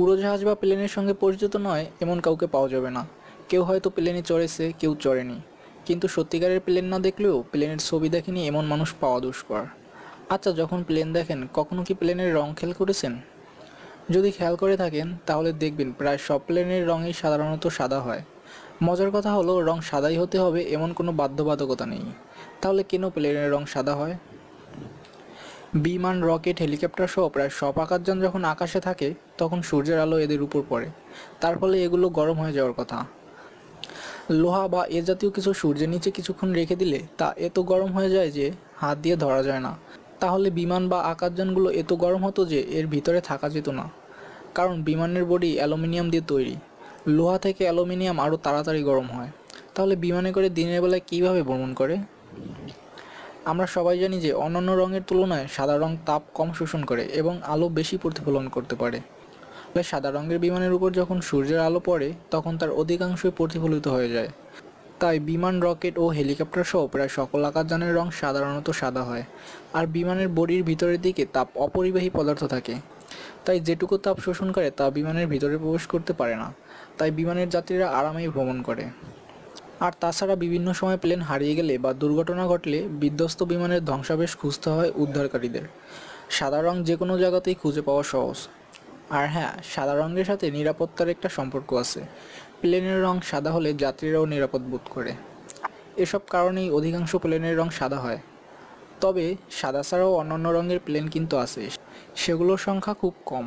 উড়োজাহাজ বা প্লেনের সঙ্গে পরিচিত নয় এমন কাউকে পাওয়া যাবে না কেউ হয়তো প্লেনে চড়েছে কেউ চড়েনি কিন্তু সত্যিকারের প্লেন না দেখলেও প্লেনের ছবি দেখেনি এমন মানুষ পাওয়া দুষ্কর আচ্ছা যখন প্লেন দেখেন কখনো কি প্লেনের রং খেয়াল করেছেন যদি খেয়াল করে থাকেন তাহলে দেখবেন প্রায় সব প্লেনের রঙই সাধারণত সাদা হয় মজার কথা হলো রং সাদাই হতে হবে এমন কোনো বাধ্যবাধকতা নেই তাহলে কেন প্লেনের রং সাদা হয় বিমান রকেট হেলিকপ্টার সহ প্রায় সব আকাশযান যখন আকাশে থাকে তখন সূর্যের আলো এদের উপর পড়ে তার ফলে এগুলো গরম হয়ে যাওয়ার কথা লোহা বা এ জাতীয় কিছু সূর্যের নিচে কিছুক্ষণ রেখে দিলে তা এত গরম হয়ে যায় যে হাত দিয়ে ধরা যায় না তাহলে বিমান বা আকাশযানগুলো এত গরম হতো যে এর ভিতরে থাকা যেত না কারণ বিমানের বডি অ্যালুমিনিয়াম দিয়ে তৈরি লোহা থেকে অ্যালুমিনিয়াম আরও তাড়াতাড়ি গরম হয় তাহলে বিমানে করে দিনের বেলায় কীভাবে ভ্রমণ করে আমরা সবাই জানি যে অন্যান্য রঙের তুলনায় সাদা রং তাপ কম শোষণ করে এবং আলো বেশি প্রতিফলন করতে পারে ফলে সাদা রঙের বিমানের উপর যখন সূর্যের আলো পড়ে তখন তার অধিকাংশই প্রতিফলিত হয়ে যায় তাই বিমান রকেট ও হেলিকপ্টার সহ প্রায় সকল আকাশযানের রং সাধারণত সাদা হয় আর বিমানের বডির ভিতরের দিকে তাপ অপরিবাহী পদার্থ থাকে তাই যেটুকু তাপ শোষণ করে তা বিমানের ভিতরে প্রবেশ করতে পারে না তাই বিমানের যাত্রীরা আরামেই ভ্রমণ করে আর তাছাড়া বিভিন্ন সময় প্লেন হারিয়ে গেলে বা দুর্ঘটনা ঘটলে বিধ্বস্ত বিমানের ধ্বংসাবেশ খুঁজতে হয় উদ্ধারকারীদের সাদা রং যে কোনো জায়গাতেই খুঁজে পাওয়া সহজ আর হ্যাঁ সাদা রঙের সাথে নিরাপত্তার একটা সম্পর্ক আছে প্লেনের রং সাদা হলে যাত্রীরাও নিরাপদ বোধ করে এসব কারণেই অধিকাংশ প্লেনের রং সাদা হয় তবে সাদা ছাড়াও অন্যান্য রঙের প্লেন কিন্তু আছে সেগুলোর সংখ্যা খুব কম